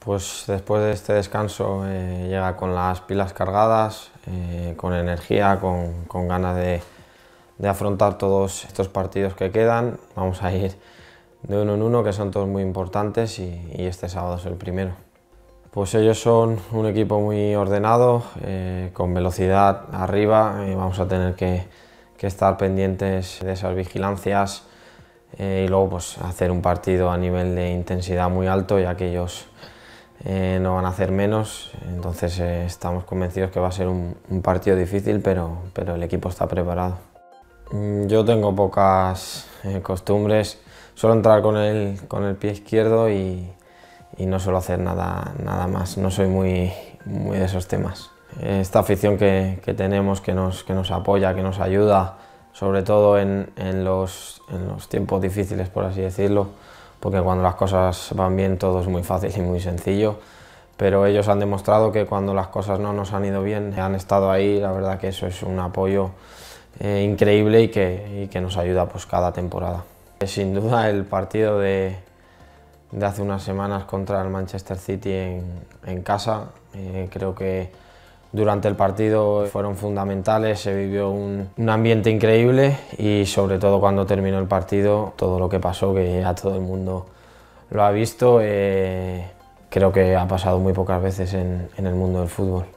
Pues después de este descanso eh, llega con las pilas cargadas, eh, con energía, con, ganas de, afrontar todos estos partidos que quedan. Vamos a ir de uno en uno, que son todos muy importantes y, este sábado es el primero. Pues ellos son un equipo muy ordenado, eh, con velocidad arriba, y vamos a tener que, que estar pendientes de esas vigilancias eh, y luego pues, hacer un partido a nivel de intensidad muy alto, ya que ellos eh, no van a hacer menos. Entonces eh, estamos convencidos que va a ser un, un, partido difícil, pero, pero el equipo está preparado. Mm, yo tengo pocas costumbres, suelo entrar con el, con el pie izquierdo y, y no suelo hacer nada, nada más, no soy muy, muy de esos temas. Esta afición que, que tenemos, que nos, que nos apoya, que nos ayuda, sobre todo en, los, tiempos difíciles, por así decirlo, porque cuando las cosas van bien todo es muy fácil y muy sencillo, pero ellos han demostrado que cuando las cosas no nos han ido bien, han estado ahí, la verdad que eso es un apoyo eh, increíble y que, nos ayuda pues, cada temporada. Eh, sin duda el partido de, hace unas semanas contra el Manchester City en, casa, eh, creo que durante el partido fueron fundamentales, se vivió un, ambiente increíble y sobre todo cuando terminó el partido, todo lo que pasó, que ya todo el mundo lo ha visto, eh, creo que ha pasado muy pocas veces en el mundo del fútbol.